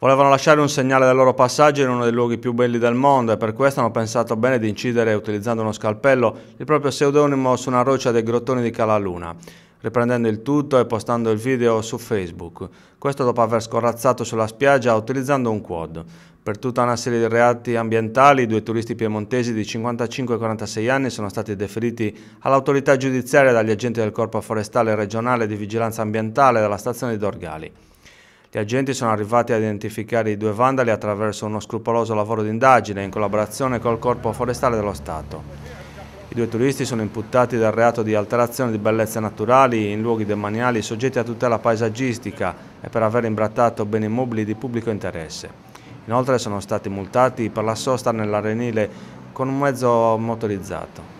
Volevano lasciare un segnale del loro passaggio in uno dei luoghi più belli del mondo e per questo hanno pensato bene di incidere utilizzando uno scalpello il proprio pseudonimo su una roccia dei grottoni di Calaluna, riprendendo il tutto e postando il video su Facebook. Questo dopo aver scorrazzato sulla spiaggia utilizzando un quad. Per tutta una serie di reati ambientali, due turisti piemontesi di 55 e 46 anni sono stati deferiti all'autorità giudiziaria dagli agenti del Corpo Forestale Regionale di Vigilanza Ambientale della stazione di Dorgali. Gli agenti sono arrivati a identificare i due vandali attraverso uno scrupoloso lavoro di indagine in collaborazione col Corpo Forestale dello Stato. I due turisti sono imputati dal reato di alterazione di bellezze naturali in luoghi demaniali soggetti a tutela paesaggistica e per aver imbrattato beni mobili di pubblico interesse. Inoltre sono stati multati per la sosta nell'arenile con un mezzo motorizzato.